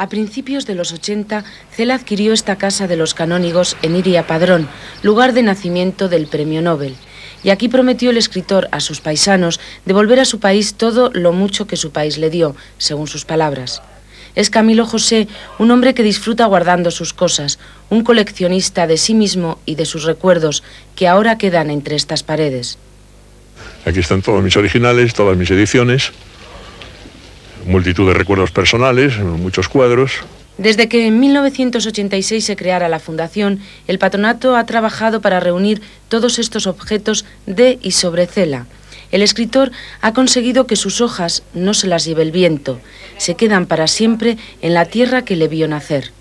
A principios de los 80, Cela adquirió esta casa de los canónigos en Iria Padrón, lugar de nacimiento del premio Nobel. Y aquí prometió el escritor a sus paisanos devolver a su país todo lo mucho que su país le dio, según sus palabras. Es Camilo José, un hombre que disfruta guardando sus cosas, un coleccionista de sí mismo y de sus recuerdos, que ahora quedan entre estas paredes. Aquí están todos mis originales, todas mis ediciones multitud de recuerdos personales, muchos cuadros. Desde que en 1986 se creara la fundación, el patronato ha trabajado para reunir todos estos objetos de y sobre cela. El escritor ha conseguido que sus hojas no se las lleve el viento, se quedan para siempre en la tierra que le vio nacer.